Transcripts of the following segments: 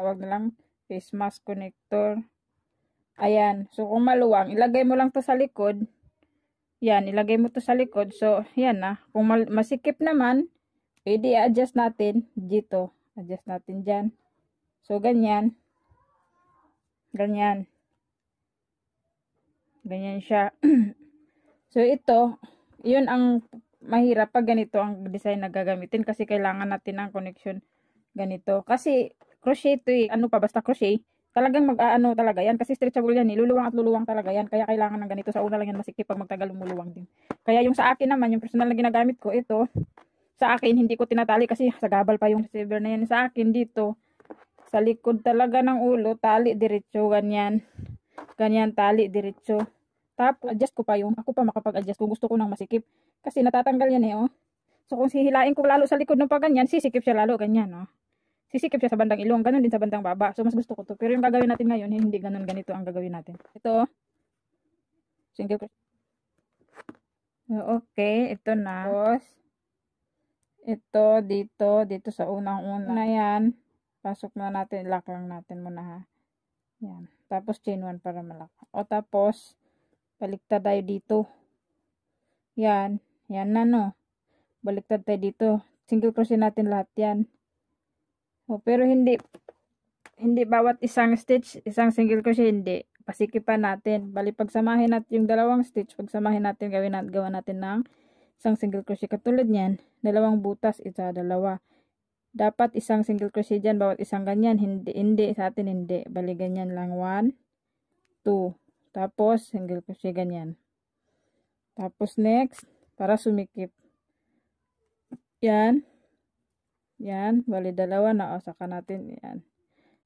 tawag na lang face mask connector. Ayan. So, kung maluwang, ilagay mo lang to sa likod. Yan, ilagay mo to sa likod. So, yan na. Kung masikip naman, pwede adjust natin dito. Adjust natin dyan. So, ganyan. Ganyan. Ganyan siya. so, ito, yun ang mahirap pag ganito ang design na gagamitin kasi kailangan natin ng connection ganito. Kasi, crochet to eh. Ano pa, basta crochet. Talagang mag-aano talaga yan. Kasi stretchable yan. Niluluwang eh. at luluwang talaga yan. Kaya kailangan ng ganito. Sa una lang yan masikip pag magtagal lumuluwang din. Kaya yung sa akin naman, yung personal na ginagamit ko, ito, sa akin, hindi ko tinatali kasi sagabal pa yung receiver na yan. Sa akin dito, sa likod talaga ng ulo, tali diretso, ganyan. Ganyan, tali diretso. Tapos, adjust ko pa yung. Ako pa makapag-adjust kung gusto ko nang masikip. Kasi natatanggal yan eh, oh. So, kung sihilain ko lalo sa likod ng paganyan, sisikip siya lalo, ganyan, oh sisikip siya sa bandang ilong, ganun din sa bandang baba. So, mas gusto ko to. Pero yung gagawin natin ngayon, hindi ganun, ganito ang gagawin natin. Ito, single crochet. Okay, ito na. Tapos, ito, dito, dito sa unang-una. Na yan. Pasok na natin, lock lang natin muna ha. Yan. Tapos, chain one para malak. O, tapos, baliktad tayo dito. Yan. Yan na, no. Baliktad tayo dito. Single crochet natin lahat yan. O, oh, pero hindi, hindi bawat isang stitch, isang single crochet, hindi. Pasikipan natin. Bali, pagsamahin natin yung dalawang stitch, pagsamahin natin, gawin natin, gawa natin ng isang single crochet. Katulad niyan, dalawang butas, isa, dalawa. Dapat isang single crochet dyan, bawat isang ganyan. Hindi, hindi, sa atin hindi. Bali, ganyan lang. one, two, Tapos, single crochet, ganyan. Tapos, next, para sumikip. Yan. Yan. Bali, dalawa na. O, saka natin. Yan.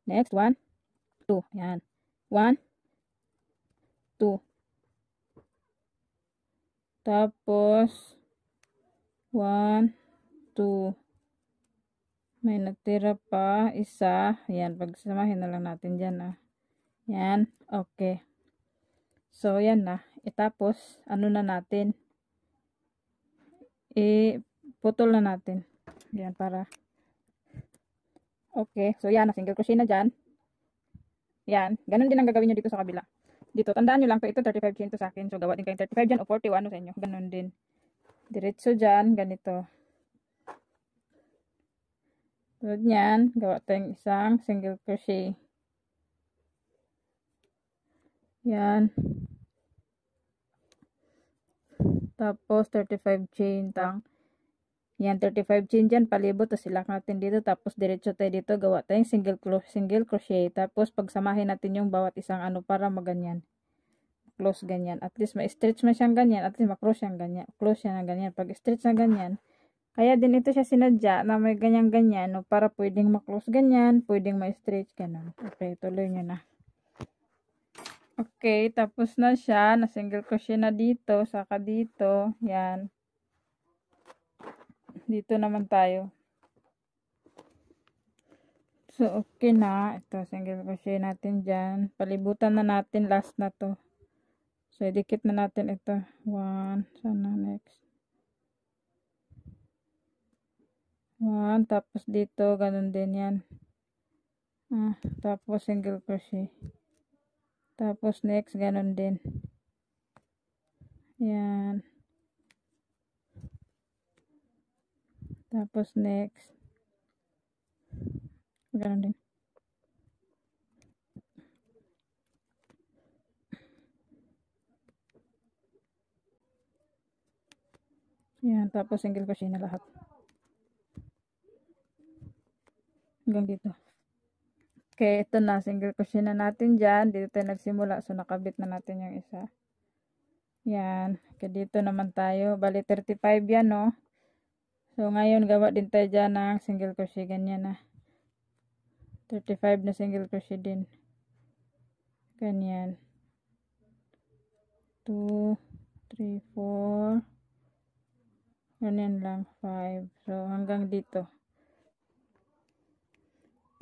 Next, one. Two. Yan. One. Two. Tapos, one, two. May natira pa. Isa. Yan. Pagsamahin na lang natin dyan, ah. Yan. Okay. So, yan na. Ah. Itapos, e, ano na natin? I-putol e, na natin. Yan, para Okay. So, yan. Single crochet na dyan. Yan. Ganun din ang gagawin nyo dito sa kabila. Dito. Tandaan nyo lang to. Ito 35 chain to sa akin. So, gawa din kayo 35 dyan o 41 ano sa inyo. Ganun din. Diretso dyan. Ganito. Tulad nyan. Gawa tayong isang single crochet. Yan. Tapos, 35 chain tang yan, 35 chain dyan, palibot, tapos ilak natin dito, tapos diretso tayo dito, gawa tayong single, single crochet, tapos pagsamahin natin yung bawat isang ano para maganyan. Close ganyan. At least ma-stretch man siyang ganyan, at least ma-close siyang ganyan. Close siya ng ganyan. Pag stretch na ganyan, kaya din ito siya sinadya na may ganyan-ganyan, no, para pwedeng ma-close ganyan, pwedeng ma-stretch, ganun. Okay, tuloy nyo na. Okay, tapos na siya, na single crochet na dito, saka dito, yan dito naman tayo. So, okay na. Ito, single crochet natin dyan. Palibutan na natin. Last na to. So, dikit na natin ito. One. Sana next. One. Tapos dito, ganun din yan. Ah, tapos single crochet. Tapos next, ganun din. Yan. Tapos next. Ganun din. Yan, tapos single crochet na lahat. Hanggang dito. Okay, ito na. Single crochet na natin dyan. Dito tayo nagsimula. So, nakabit na natin yung isa. Yan. Okay, dito naman tayo. Bali, 35 yan, no? So, ngayon, gawa din tayo dyan ng single crochet. Ganyan na. 35 na single crochet din. Ganyan. 2, 3, 4. Ganyan lang. 5. So, hanggang dito.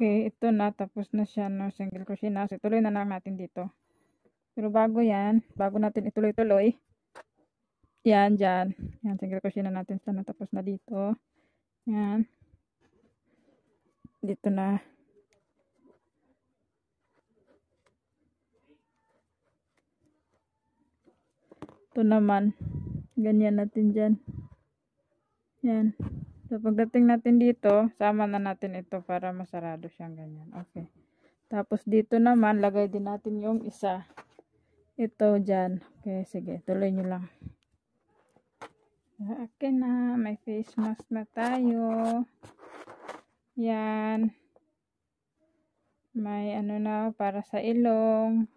Okay, ito na. Tapos na siya ng no, single crochet na. So, ituloy na lang natin dito. Pero bago yan, bago natin ituloy-tuloy, yan, dyan. Yan, single crochet na natin sana. Tapos na dito. Yan. Dito na. Ito naman. Ganyan natin dyan. Yan. So, pagdating natin dito, sama na natin ito para masarado siyang ganyan. Okay. Tapos dito naman, lagay din natin yung isa. Ito dyan. Okay, sige. Tuloy nyo lang. Okay na. May face mask na tayo. Yan. May ano na para sa ilong.